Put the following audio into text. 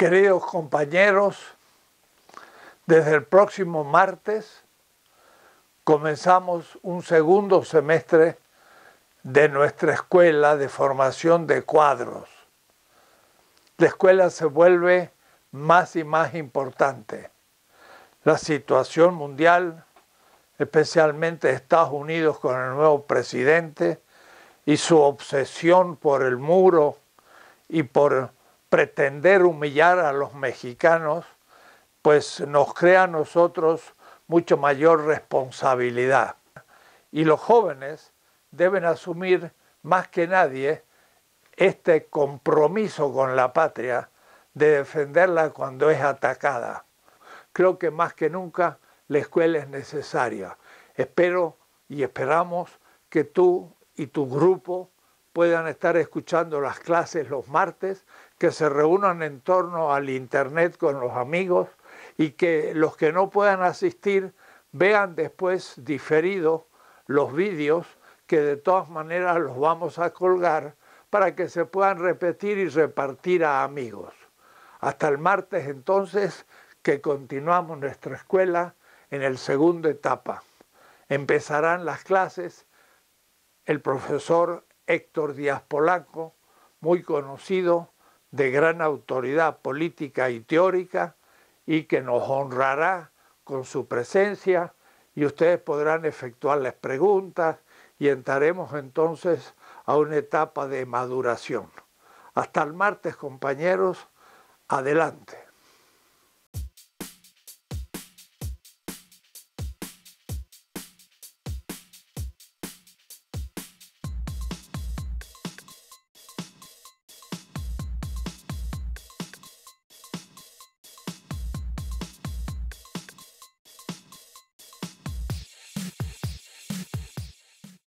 Queridos compañeros, desde el próximo martes comenzamos un segundo semestre de nuestra escuela de formación de cuadros. La escuela se vuelve más y más importante. La situación mundial, especialmente Estados Unidos con el nuevo presidente y su obsesión por el muro y por pretender humillar a los mexicanos, pues nos crea a nosotros mucho mayor responsabilidad. Y los jóvenes deben asumir más que nadie este compromiso con la patria de defenderla cuando es atacada. Creo que más que nunca la escuela es necesaria. Espero y esperamos que tú y tu grupo puedan estar escuchando las clases los martes, que se reúnan en torno al Internet con los amigos y que los que no puedan asistir vean después diferido los vídeos que de todas maneras los vamos a colgar para que se puedan repetir y repartir a amigos. Hasta el martes entonces que continuamos nuestra escuela en el segundo etapa. Empezarán las clases, el profesor Héctor Díaz Polanco, muy conocido, de gran autoridad política y teórica, y que nos honrará con su presencia y ustedes podrán efectuarles preguntas y entraremos entonces a una etapa de maduración. Hasta el martes, compañeros, adelante.